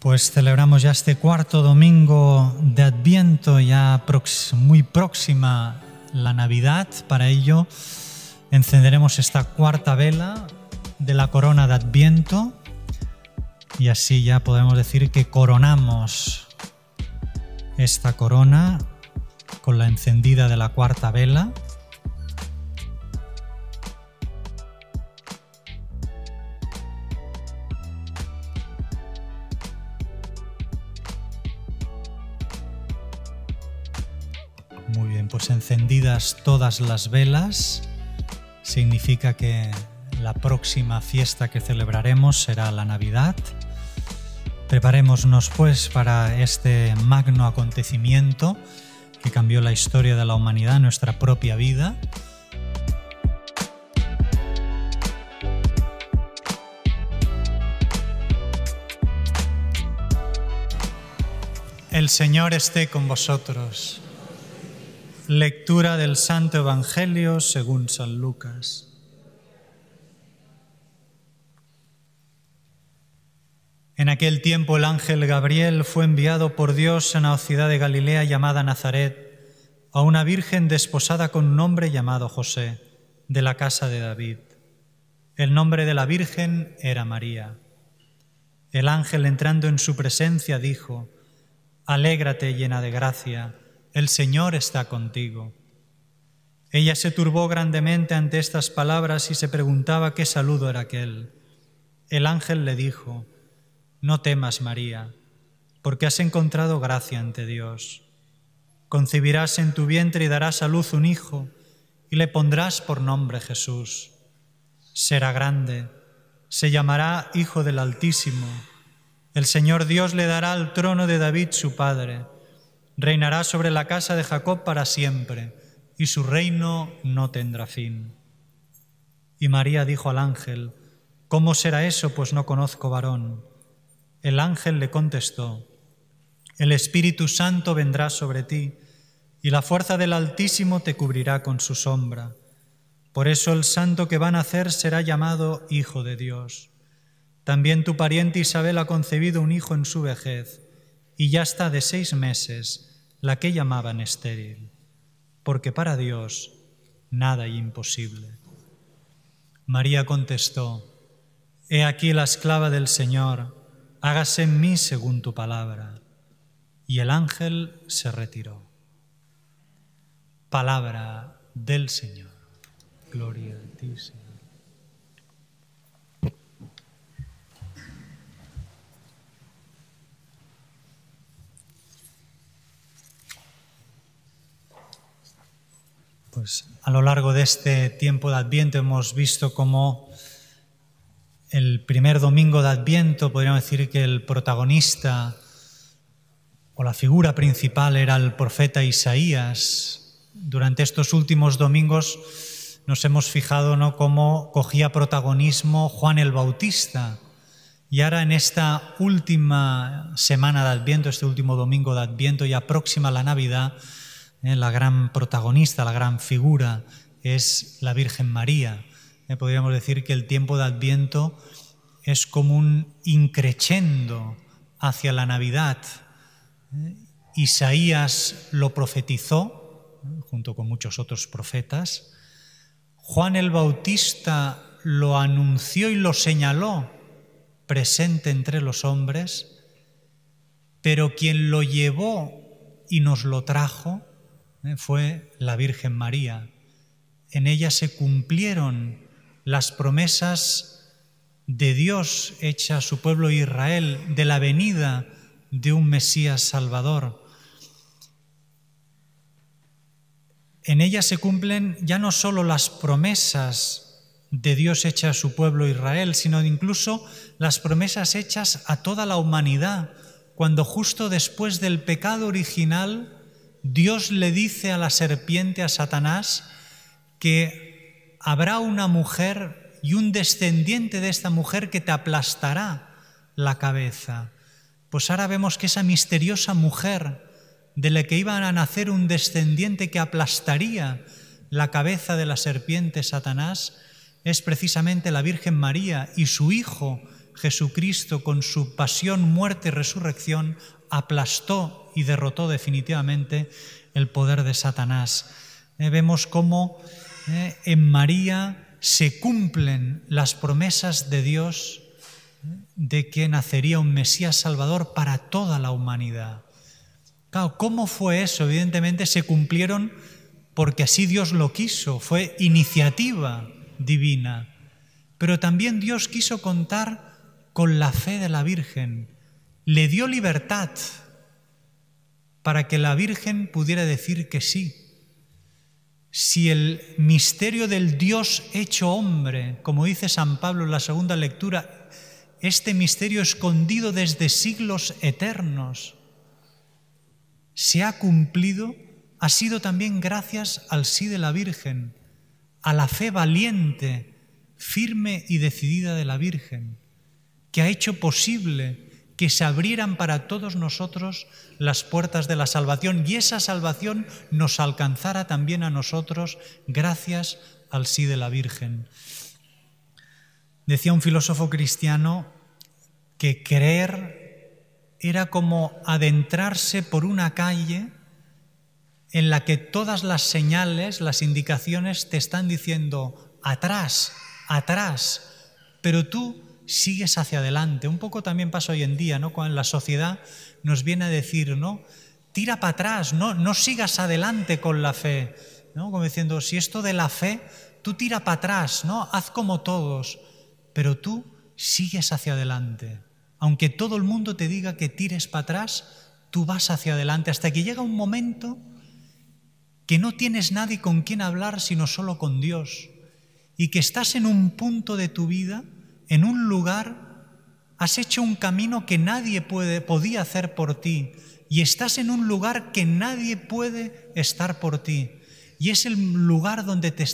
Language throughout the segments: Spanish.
Pues celebramos ya este cuarto domingo de Adviento, ya muy próxima la Navidad. Para ello encenderemos esta cuarta vela de la corona de Adviento y así ya podemos decir que coronamos esta corona con la encendida de la cuarta vela. Muy bien, pues encendidas todas las velas, significa que la próxima fiesta que celebraremos será la Navidad. Preparémonos pues para este magno acontecimiento que cambió la historia de la humanidad, nuestra propia vida. El Señor esté con vosotros Lectura del Santo Evangelio según San Lucas. En aquel tiempo el ángel Gabriel fue enviado por Dios a una ciudad de Galilea llamada Nazaret, a una virgen desposada con un hombre llamado José, de la casa de David. El nombre de la virgen era María. El ángel entrando en su presencia dijo, Alégrate llena de gracia el Señor está contigo. Ella se turbó grandemente ante estas palabras y se preguntaba qué saludo era aquel. El ángel le dijo, No temas, María, porque has encontrado gracia ante Dios. Concebirás en tu vientre y darás a luz un hijo, y le pondrás por nombre Jesús. Será grande, se llamará Hijo del Altísimo. El Señor Dios le dará al trono de David su padre Reinará sobre la casa de Jacob para siempre, y su reino no tendrá fin. Y María dijo al ángel, ¿Cómo será eso, pues no conozco varón? El ángel le contestó, El Espíritu Santo vendrá sobre ti, y la fuerza del Altísimo te cubrirá con su sombra. Por eso el santo que va a nacer será llamado Hijo de Dios. También tu pariente Isabel ha concebido un hijo en su vejez, y ya está de seis meses, la que llamaban estéril, porque para Dios nada es imposible. María contestó, He aquí la esclava del Señor, hágase en mí según tu palabra. Y el ángel se retiró. Palabra del Señor. Gloria a ti, Señor. Pues, a lo largo de este tiempo de Adviento hemos visto cómo el primer domingo de Adviento podríamos decir que el protagonista o la figura principal era el profeta Isaías. Durante estos últimos domingos nos hemos fijado cómo cogía protagonismo Juan el Bautista. Y ahora en esta última semana de Adviento, este último domingo de Adviento, ya próxima a la Navidad, ¿eh? la gran protagonista, la gran figura es la Virgen María. ¿eh? podríamos decir que el tiempo de Adviento es como un increchendo hacia la Navidad. ¿eh? Isaías lo profetizó, junto con muchos otros profetas. Juan el Bautista lo anunció y lo señaló presente entre los hombres, pero quien lo llevó y nos lo trajo ¿eh? fue la Virgen María. En ella se cumplieron las promesas de Dios hecha a su pueblo Israel, de la venida de un Mesías Salvador. En ella se cumplen ya no solo las promesas de Dios hecha a su pueblo Israel, sino incluso las promesas hechas a toda la humanidad, cuando justo después del pecado original, Dios le dice a la serpiente, a Satanás, que habrá una mujer y un descendiente de esta mujer que te aplastará la cabeza. Pues ahora vemos que esa misteriosa mujer de la que iban a nacer un descendiente que aplastaría la cabeza de la serpiente Satanás es precisamente la Virgen María y su Hijo Jesucristo con su pasión, muerte y resurrección aplastó y derrotó definitivamente el poder de Satanás. Eh, vemos cómo eh, en María se cumplen las promesas de Dios eh, de que nacería un Mesías Salvador para toda la humanidad. ¿cómo fue eso? Evidentemente se cumplieron porque así Dios lo quiso, fue iniciativa divina. Pero también Dios quiso contar con la fe de la Virgen, le dio libertad para que la Virgen pudiera decir que sí. Si el misterio del Dios hecho hombre, como dice San Pablo en la segunda lectura, este misterio escondido desde siglos eternos, se ha cumplido, ha sido también gracias al sí de la Virgen, a la fe valiente, firme y decidida de la Virgen, que ha hecho posible que se abrieran para todos nosotros las puertas de la salvación y esa salvación nos alcanzara también a nosotros gracias al sí de la Virgen. Decía un filósofo cristiano que creer era como adentrarse por una calle en la que todas las señales, las indicaciones te están diciendo atrás, atrás, pero tú sigues hacia adelante. Un poco también pasa hoy en día, ¿no? Cuando la sociedad nos viene a decir, ¿no? Tira para atrás, no, no sigas adelante con la fe, ¿no? Como diciendo, si esto de la fe, tú tira para atrás, ¿no? Haz como todos, pero tú sigues hacia adelante. Aunque todo el mundo te diga que tires para atrás, tú vas hacia adelante hasta que llega un momento que no tienes nadie con quien hablar sino solo con Dios y que estás en un punto de tu vida en un lugar, has hecho un camino que nadie podía hacer por ti y estás en un lugar que nadie puede estar por ti. Y es el lugar donde te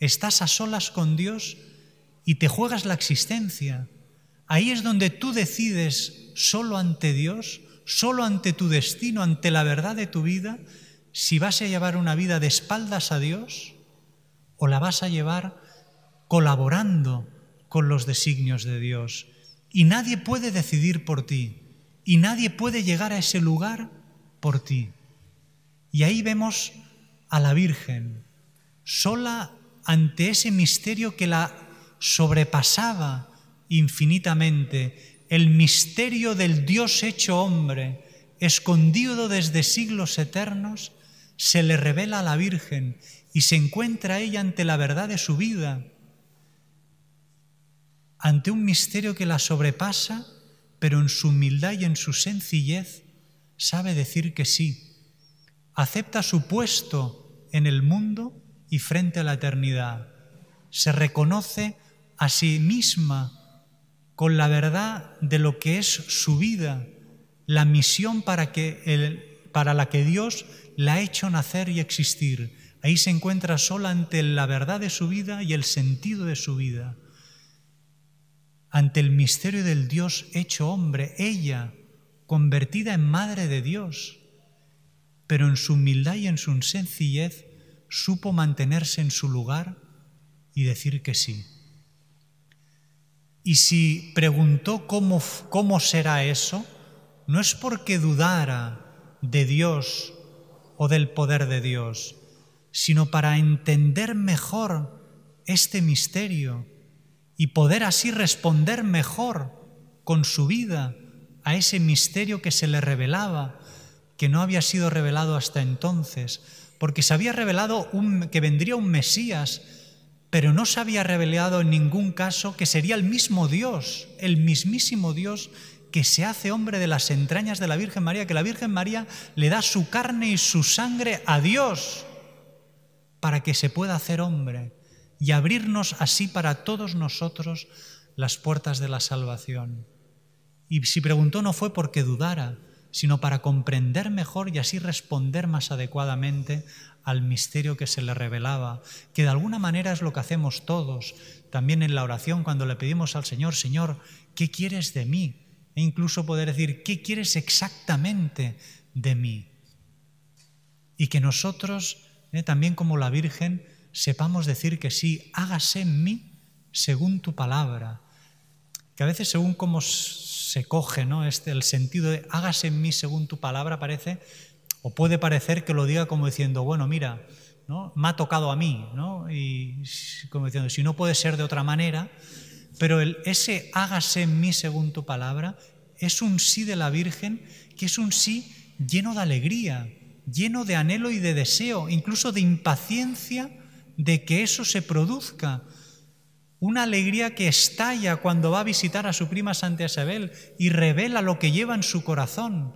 estás a solas con Dios y te juegas la existencia. Ahí es donde tú decides solo ante Dios, solo ante tu destino, ante la verdad de tu vida, si vas a llevar una vida de espaldas a Dios o la vas a llevar colaborando con los designios de Dios. Y nadie puede decidir por ti. Y nadie puede llegar a ese lugar por ti. Y ahí vemos a la Virgen, sola ante ese misterio que la sobrepasaba infinitamente, el misterio del Dios hecho hombre, escondido desde siglos eternos, se le revela a la Virgen y se encuentra ella ante la verdad de su vida, ante un misterio que la sobrepasa, pero en su humildad y en su sencillez sabe decir que sí. Acepta su puesto en el mundo y frente a la eternidad. Se reconoce a sí misma con la verdad de lo que es su vida, la misión para, la que Dios la ha hecho nacer y existir. Ahí se encuentra sola ante la verdad de su vida y el sentido de su vida ante el misterio del Dios hecho hombre, ella, convertida en Madre de Dios, pero en su humildad y en su sencillez supo mantenerse en su lugar y decir que sí. Y si preguntó cómo, cómo será eso, no es porque dudara de Dios o del poder de Dios, sino para entender mejor este misterio y poder así responder mejor con su vida a ese misterio que se le revelaba, que no había sido revelado hasta entonces, porque se había revelado que vendría un Mesías, pero no se había revelado en ningún caso que sería el mismo Dios, el mismísimo Dios que se hace hombre de las entrañas de la Virgen María, que la Virgen María le da su carne y su sangre a Dios para que se pueda hacer hombre y abrirnos así para todos nosotros las puertas de la salvación. Y si preguntó no fue porque dudara, sino para comprender mejor y así responder más adecuadamente al misterio que se le revelaba, que de alguna manera es lo que hacemos todos, también en la oración cuando le pedimos al Señor, Señor, ¿qué quieres de mí? E incluso poder decir, ¿qué quieres exactamente de mí? Y que nosotros, eh, también como la Virgen, sepamos decir que sí, hágase en mí según tu palabra. Que a veces según cómo se coge ¿no? este, el sentido de hágase en mí según tu palabra parece, o puede parecer que lo diga como diciendo, bueno, mira, ¿no? me ha tocado a mí, ¿no? y como diciendo, si no puede ser de otra manera, pero el, ese hágase en mí según tu palabra es un sí de la Virgen, que es un sí lleno de alegría, lleno de anhelo y de deseo, incluso de impaciencia de que eso se produzca. Una alegría que estalla cuando va a visitar a su prima Santa Isabel y revela lo que lleva en su corazón.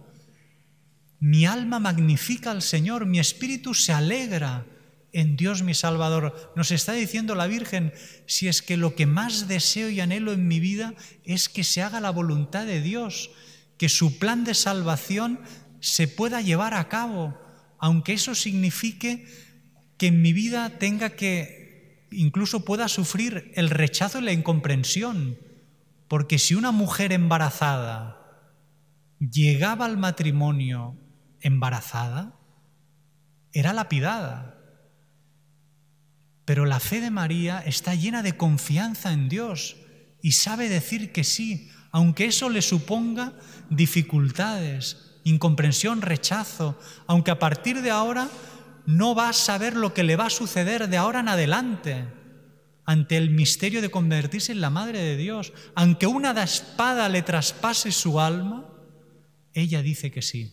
Mi alma magnifica al Señor, mi espíritu se alegra en Dios mi Salvador. Nos está diciendo la Virgen, si es que lo que más deseo y anhelo en mi vida es que se haga la voluntad de Dios, que su plan de salvación se pueda llevar a cabo, aunque eso signifique que en mi vida tenga que, incluso pueda sufrir el rechazo y la incomprensión, porque si una mujer embarazada llegaba al matrimonio embarazada, era lapidada. Pero la fe de María está llena de confianza en Dios y sabe decir que sí, aunque eso le suponga dificultades, incomprensión, rechazo, aunque a partir de ahora no va a saber lo que le va a suceder de ahora en adelante ante el misterio de convertirse en la madre de Dios. Aunque una da espada le traspase su alma, ella dice que sí.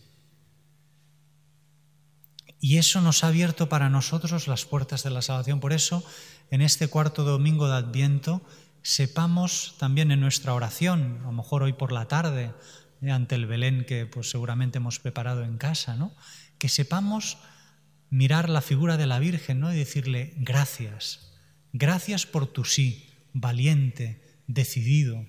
Y eso nos ha abierto para nosotros las puertas de la salvación. Por eso, en este cuarto domingo de Adviento, sepamos también en nuestra oración, a lo mejor hoy por la tarde, eh, ante el Belén que pues, seguramente hemos preparado en casa, ¿no? que sepamos mirar la figura de la Virgen ¿no? y decirle, gracias, gracias por tu sí, valiente, decidido.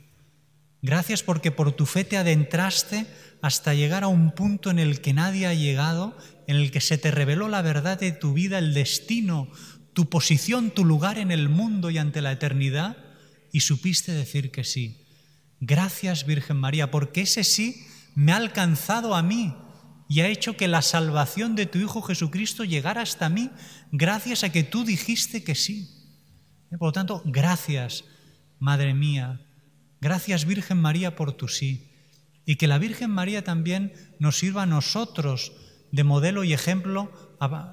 Gracias porque por tu fe te adentraste hasta llegar a un punto en el que nadie ha llegado, en el que se te reveló la verdad de tu vida, el destino, tu posición, tu lugar en el mundo y ante la eternidad, y supiste decir que sí. Gracias Virgen María, porque ese sí me ha alcanzado a mí, y ha hecho que la salvación de tu Hijo Jesucristo llegara hasta mí gracias a que tú dijiste que sí. Eh, por lo tanto, gracias, Madre mía, gracias Virgen María por tu sí, y que la Virgen María también nos sirva a nosotros de modelo y ejemplo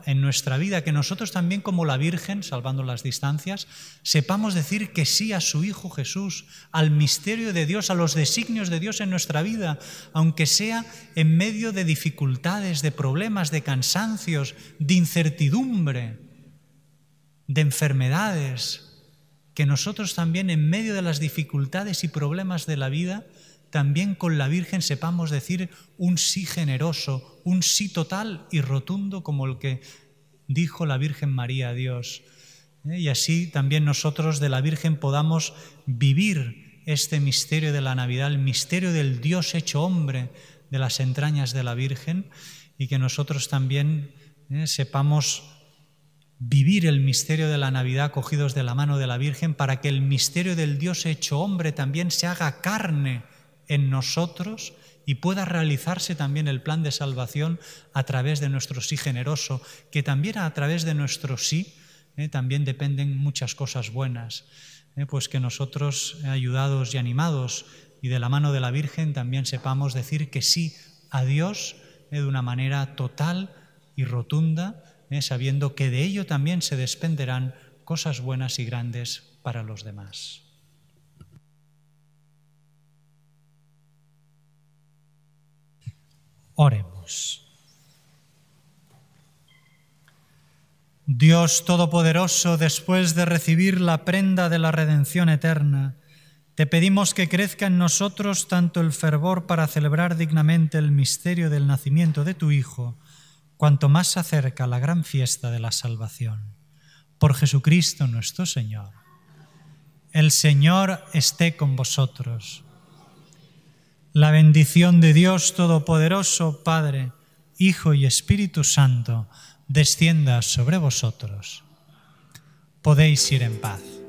en nuestra vida, que nosotros también como la Virgen, salvando las distancias, sepamos decir que sí a su Hijo Jesús, al misterio de Dios, a los designios de Dios en nuestra vida, aunque sea en medio de dificultades, de problemas, de cansancios, de incertidumbre, de enfermedades, que nosotros también en medio de las dificultades y problemas de la vida, también con la Virgen sepamos decir un sí generoso, un sí total y rotundo como el que dijo la Virgen María a Dios. ¿eh? Y así también nosotros de la Virgen podamos vivir este misterio de la Navidad, el misterio del Dios hecho hombre de las entrañas de la Virgen y que nosotros también ¿eh? sepamos vivir el misterio de la Navidad cogidos de la mano de la Virgen para que el misterio del Dios hecho hombre también se haga carne en nosotros y pueda realizarse también el plan de salvación a través de nuestro sí generoso, que también a través de nuestro sí eh, también dependen muchas cosas buenas. Eh, pues que nosotros, eh, ayudados y animados y de la mano de la Virgen, también sepamos decir que sí a Dios de una manera total y rotunda, sabiendo que de ello también se despenderán cosas buenas y grandes para los demás. Oremos. Dios Todopoderoso, después de recibir la prenda de la redención eterna, te pedimos que crezca en nosotros tanto el fervor para celebrar dignamente el misterio del nacimiento de tu Hijo, cuanto más se acerca la gran fiesta de la salvación. Por Jesucristo nuestro Señor. El Señor esté con vosotros la bendición de Dios Todopoderoso, Padre, Hijo y Espíritu Santo, descienda sobre vosotros. Podéis ir en paz.